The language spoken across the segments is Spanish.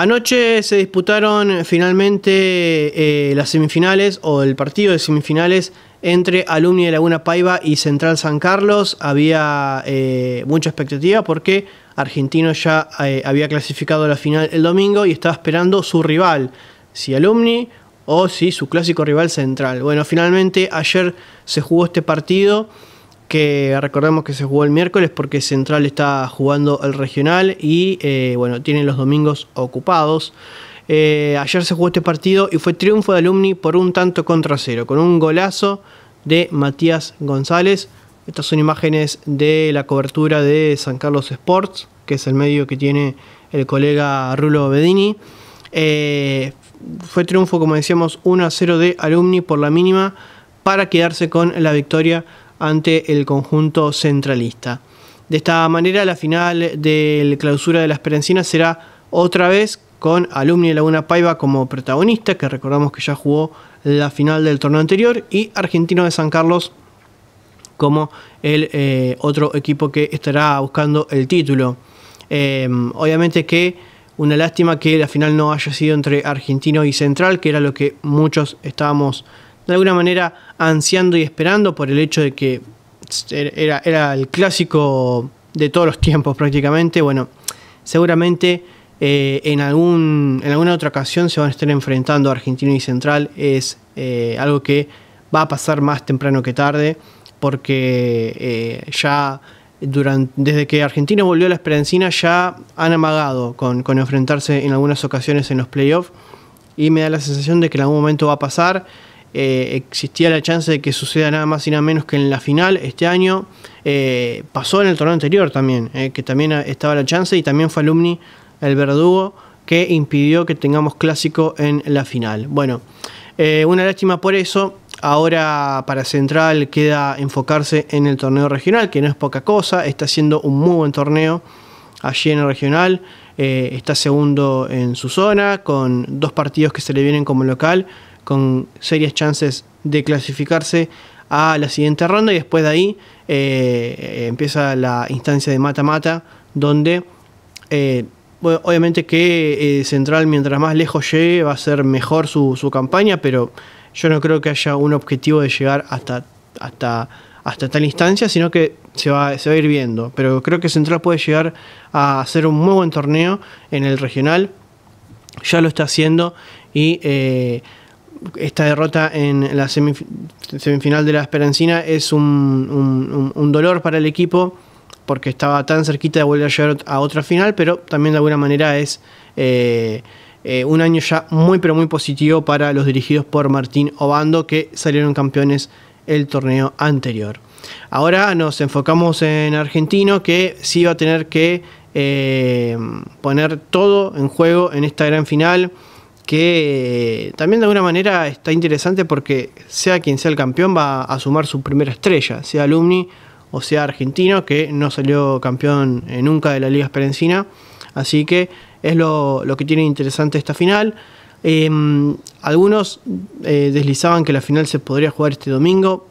Anoche se disputaron finalmente eh, las semifinales o el partido de semifinales entre Alumni de Laguna Paiva y Central San Carlos. Había eh, mucha expectativa porque Argentino ya eh, había clasificado la final el domingo y estaba esperando su rival, si Alumni o si su clásico rival Central. Bueno, finalmente ayer se jugó este partido que recordemos que se jugó el miércoles porque Central está jugando el regional y eh, bueno, tienen los domingos ocupados. Eh, ayer se jugó este partido y fue triunfo de Alumni por un tanto contra cero, con un golazo de Matías González. Estas son imágenes de la cobertura de San Carlos Sports, que es el medio que tiene el colega Rulo Bedini. Eh, fue triunfo, como decíamos, 1 a 0 de Alumni por la mínima para quedarse con la victoria ante el conjunto centralista. De esta manera, la final del clausura de la Esperanzina será otra vez con Alumni Laguna Paiva como protagonista, que recordamos que ya jugó la final del torneo anterior, y Argentino de San Carlos como el eh, otro equipo que estará buscando el título. Em, obviamente que una lástima que la final no haya sido entre Argentino y Central, que era lo que muchos estábamos de alguna manera ansiando y esperando por el hecho de que era, el clásico de todos los tiempos prácticamente. Bueno, seguramente eh, en, algún, en alguna otra ocasión se van a estar enfrentando a Argentino y Central. Es eh, algo que va a pasar más temprano que tarde porque eh, ya durante, desde que Argentina volvió a la Esperancina ya han amagado con, con enfrentarse en algunas ocasiones en los playoffs y me da la sensación de que en algún momento va a pasar. Eh, existía la chance de que suceda nada más y nada menos que en la final este año. Eh, pasó en el torneo anterior también, eh, que también estaba la chance y también fue alumni el verdugo que impidió que tengamos clásico en la final. Bueno, una lástima por eso. Ahora para Central queda enfocarse en el torneo regional, que no es poca cosa, está haciendo un muy buen torneo allí en el regional, está segundo en su zona, con dos partidos que se le vienen como local con serias chances de clasificarse a la siguiente ronda y después de ahí eh, empieza la instancia de mata-mata donde eh, obviamente que eh, Central mientras más lejos llegue va a ser mejor su, campaña pero yo no creo que haya un objetivo de llegar hasta, hasta, hasta tal instancia sino que se va, se va a ir viendo pero creo que Central puede llegar a hacer un muy buen torneo en el regional ya lo está haciendo y esta derrota en la semifinal de la Esperancina es un, dolor para el equipo porque estaba tan cerquita de volver a llegar a otra final, pero también de alguna manera es eh, eh, un año ya muy pero muy positivo para los dirigidos por Martín Obando que salieron campeones el torneo anterior. Ahora nos enfocamos en Argentino que sí va a tener que eh, poner todo en juego en esta gran final que eh, también de alguna manera está interesante porque sea quien sea el campeón va a sumar su primera estrella, sea alumni o sea argentino, que no salió campeón eh, nunca de la Liga Esperencina. Así que es lo, que tiene interesante esta final. Em, algunos eh, deslizaban que la final se podría jugar este domingo.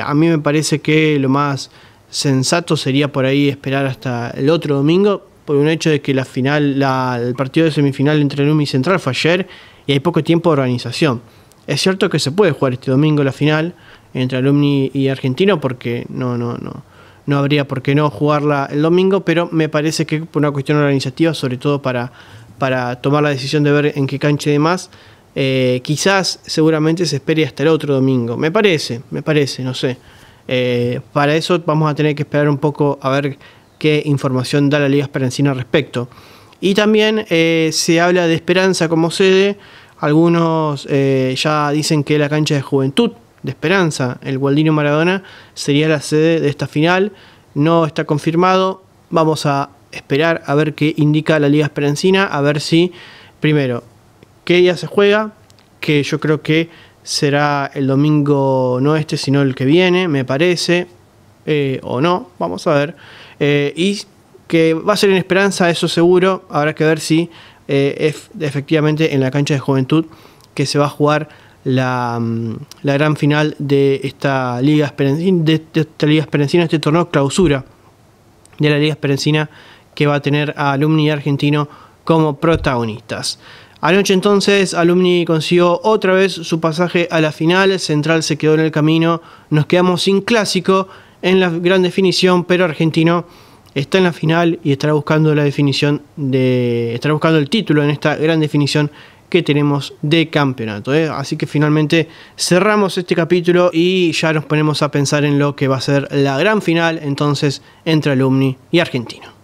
a mí me parece que lo más sensato sería por ahí esperar hasta el otro domingo, por un hecho de que la final, el partido de semifinal entre Alumni y Central fue ayer y hay poco tiempo de organización. Es cierto que se puede jugar este domingo la final entre Alumni y Argentino porque no, no, no, no habría por qué no jugarla el domingo, pero me parece que por una cuestión organizativa, sobre todo para, para tomar la decisión de ver en qué canche de más. Eh, quizás seguramente se espere hasta el otro domingo. Me parece, me parece, no sé. Eh, para eso vamos a tener que esperar un poco a ver qué información da la Liga Esperanzina al respecto. Y también eh, se habla de Esperanza como sede. Algunos eh, ya dicen que la cancha de Juventud de Esperanza, el Gualdino Maradona, sería la sede de esta final. No está confirmado. Vamos a esperar a ver qué indica la Liga Esperanzina... a ver si, primero, qué día se juega, que yo creo que será el domingo no este, sino el que viene, me parece. Eh, o no, vamos a ver. Eh, y que va a ser en esperanza, eso seguro. Habrá que ver si es eh, efectivamente en la cancha de juventud que se va a jugar la, mm, gran final de esta Liga Esperencina, de, esta Liga este torneo clausura de la Liga Esperencina que va a tener a Alumni Argentino como protagonistas. Anoche entonces Alumni consiguió otra vez su pasaje a la final, Central se quedó en el camino, nos quedamos sin clásico en la gran definición, pero Argentino está en la final y estará buscando la definición de estará buscando el título en esta gran definición que tenemos de campeonato. ¿eh? Así que finalmente cerramos este capítulo y ya nos ponemos a pensar en lo que va a ser la gran final entonces entre Alumni y Argentino.